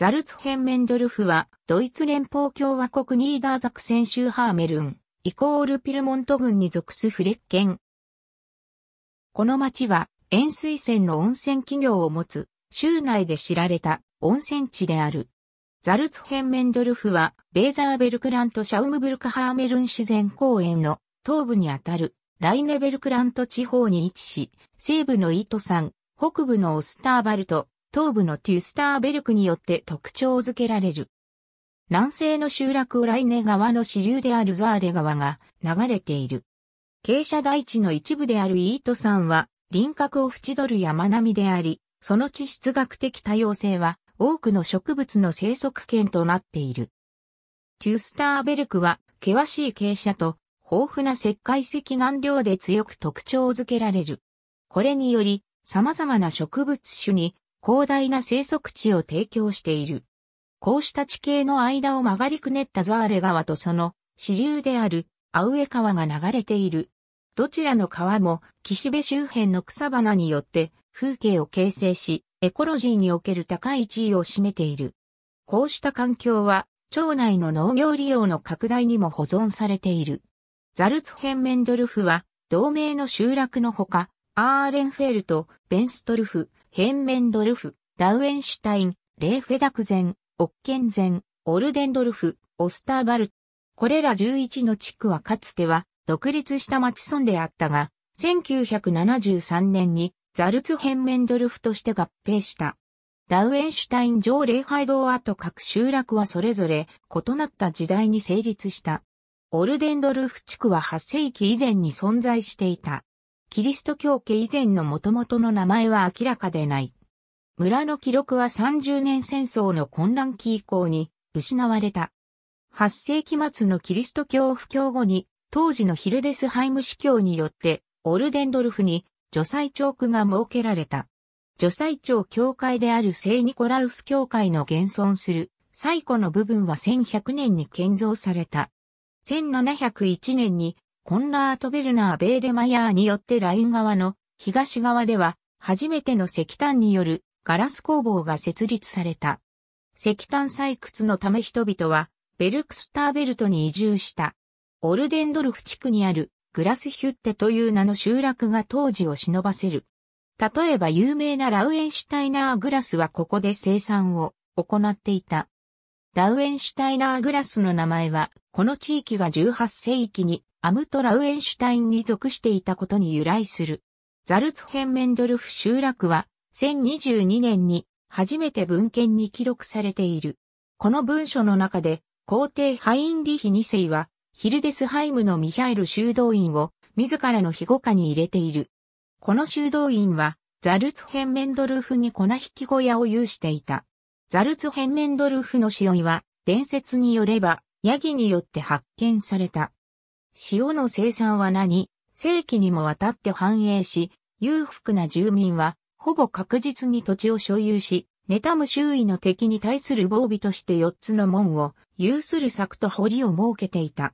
ザルツヘンメンドルフは、ドイツ連邦共和国ニーダーザクセン州ハーメルン、イコールピルモント郡に属すフレッケン。この町は、塩水泉の温泉企業を持つ、州内で知られた温泉地である。ザルツヘンメンドルフは、ベーザーベルクラントシャウムブルクハーメルン自然公園の東部にあたる、ライネベルクラント地方に位置し、西部のイート山、北部のオスターバルト、東部のテュスターベルクによって特徴づけられる。南西の集落ライネ川の支流であるザーレ川が流れている。傾斜大地の一部であるイート山は輪郭を縁取る山並みであり、その地質学的多様性は多くの植物の生息圏となっている。テュスターベルクは険しい傾斜と豊富な石灰石岩量で強く特徴づけられる。これにより様々な植物種に広大な生息地を提供している。こうした地形の間を曲がりくねったザーレ川とその支流であるアウエ川が流れている。どちらの川も岸辺周辺の草花によって風景を形成し、エコロジーにおける高い地位を占めている。こうした環境は町内の農業利用の拡大にも保存されている。ザルツヘンメンドルフは同名の集落のほか、アーレンフェルト、ベンストルフ、ヘンメンドルフ、ラウエンシュタイン、レーフェダクゼン、オッケンゼン、オルデンドルフ、オスターバル。これら11の地区はかつては独立した町村であったが、1973年にザルツヘンメンドルフとして合併した。ラウエンシュタイン上礼拝堂跡各集落はそれぞれ異なった時代に成立した。オルデンドルフ地区は8世紀以前に存在していた。キリスト教家以前の元々の名前は明らかでない。村の記録は30年戦争の混乱期以降に失われた。8世紀末のキリスト教布教後に、当時のヒルデスハイム司教によって、オルデンドルフに除祭長区が設けられた。除祭長教会である聖ニコラウス教会の現存する最古の部分は1100年に建造された。1701年にコンラート・ベルナー・ベーデマヤーによってライン側の東側では初めての石炭によるガラス工房が設立された。石炭採掘のため人々はベルクスターベルトに移住した。オルデンドルフ地区にあるグラスヒュッテという名の集落が当時を忍ばせる。例えば有名なラウエンシュタイナーグラスはここで生産を行っていた。ラウエンシュタイナーグラスの名前は、この地域が18世紀にアムトラウエンシュタインに属していたことに由来する。ザルツヘンメンドルフ集落は、1022年に初めて文献に記録されている。この文書の中で、皇帝ハインリヒ2世は、ヒルデスハイムのミハイル修道院を自らの庇護下に入れている。この修道院は、ザルツヘンメンドルフに粉引き小屋を有していた。ザルツヘンメンドルフの死因は、伝説によれば、ヤギによって発見された。塩の生産は何世紀にもわたって繁栄し、裕福な住民は、ほぼ確実に土地を所有し、妬む周囲の敵に対する防備として4つの門を、有する柵と堀を設けていた。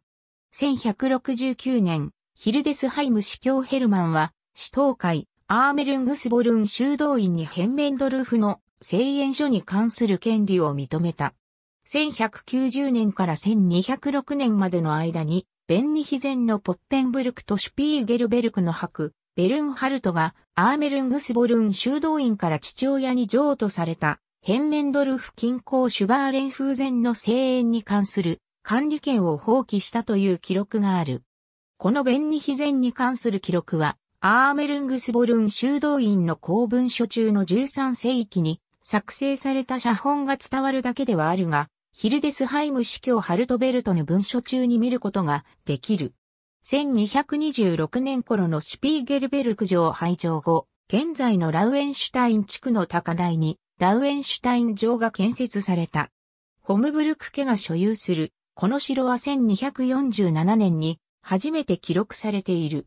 1169年、ヒルデスハイム司教ヘルマンは、死闘会、アーメルングスボルン修道院にヘンメンドルフの聖演書に関する権利を認めた。1190年から1206年までの間に、ベンニヒゼンのポッペンブルクとシュピーゲルベルクの白ベルンハルトがアーメルングスボルン修道院から父親に譲渡されたヘンメンドルフ近郊シュバーレン風前の声援に関する管理権を放棄したという記録がある。このベンニヒゼンに関する記録は、アーメルングスボルン修道院の公文書中の13世紀に作成された写本が伝わるだけではあるが、ヒルデスハイム司教ハルトベルトの文書中に見ることができる。1226年頃のシュピーゲルベルク城廃城後、現在のラウエンシュタイン地区の高台に、ラウエンシュタイン城が建設された。ホムブルク家が所有する、この城は1247年に初めて記録されている。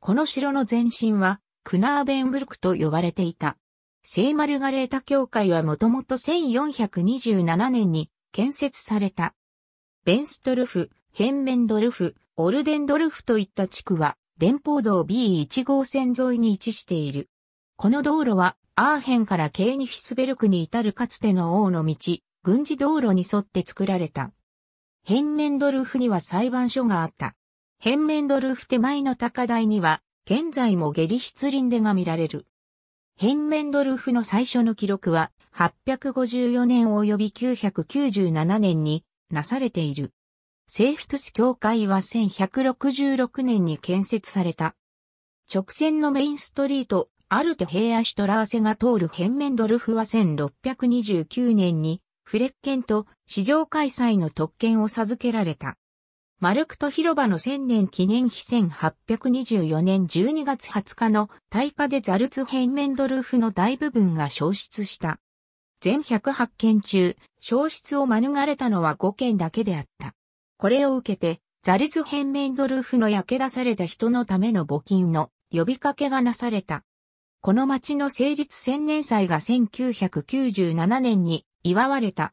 この城の前身は、クナーベンブルクと呼ばれていた。聖マルガレータ教会はもともと1427年に建設された。ベンストルフ、ヘンメンドルフ、オルデンドルフといった地区は、連邦道 B1 号線沿いに位置している。この道路は、アーヘンからケーニフィスベルクに至るかつての王の道、軍事道路に沿って作られた。ヘンメンドルフには裁判所があった。ヘンメンドルフ手前の高台には、現在もゲリヒツリンデが見られる。ヘンメンドルフの最初の記録は、854年及び997年になされている。セーフトス教会は1166年に建設された。直線のメインストリート、アルテヘアシュトラーセが通るヘンメンドルフは1629年に、フレッケンと市場開催の特権を授けられた。マルクト広場の千年記念碑1824年12月20日の大火でザルツヘイメンドルフの大部分が消失した。全108件中、消失を免れたのは5件だけであった。これを受けて、ザルツヘンメンドルフの焼け出された人のための募金の呼びかけがなされた。この町の成立千年祭が1997年に祝われた。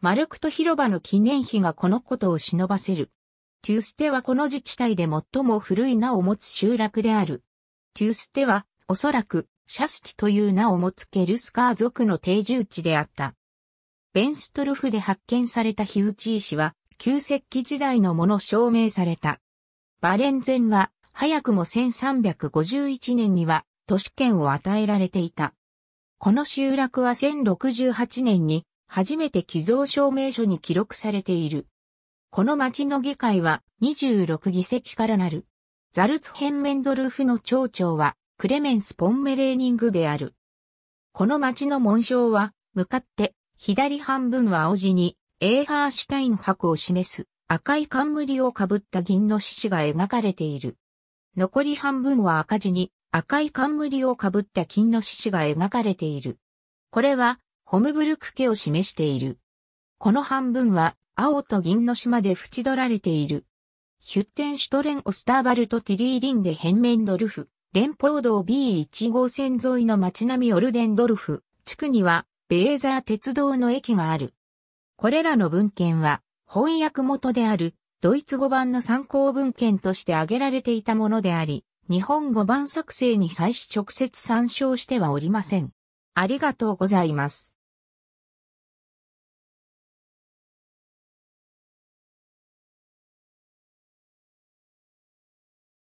マルクト広場の記念碑がこのことを忍ばせる。テュステはこの自治体で最も古い名を持つ集落である。テュステは、おそらく、シャスティという名を持つケルスカー族の定住地であった。ベンストルフで発見された火打ち石は、旧石器時代のもの証明された。バレンゼンは、早くも1351年には、都市圏を与えられていた。この集落は1068年に、初めて寄贈証明書に記録されている。この町の議会は26議席からなる。ザルツヘンメンドルフの町長はクレメンス・ポンメレーニングである。この町の紋章は、向かって左半分は青地にエーハーシュタイン白を示す赤い冠をかぶった銀の獅子が描かれている。残り半分は赤字に赤い冠をかぶった金の獅子が描かれている。これはホムブルク家を示している。この半分は青と銀の島で縁取られている。ヒュッテンシュトレン・オスターバルト・ティリー・リンでヘンメンドルフ、連邦道 B1 号線沿いの街並みオルデンドルフ、地区には、ベーザー鉄道の駅がある。これらの文献は、翻訳元である、ドイツ語版の参考文献として挙げられていたものであり、日本語版作成に際し直接参照してはおりません。ありがとうございます。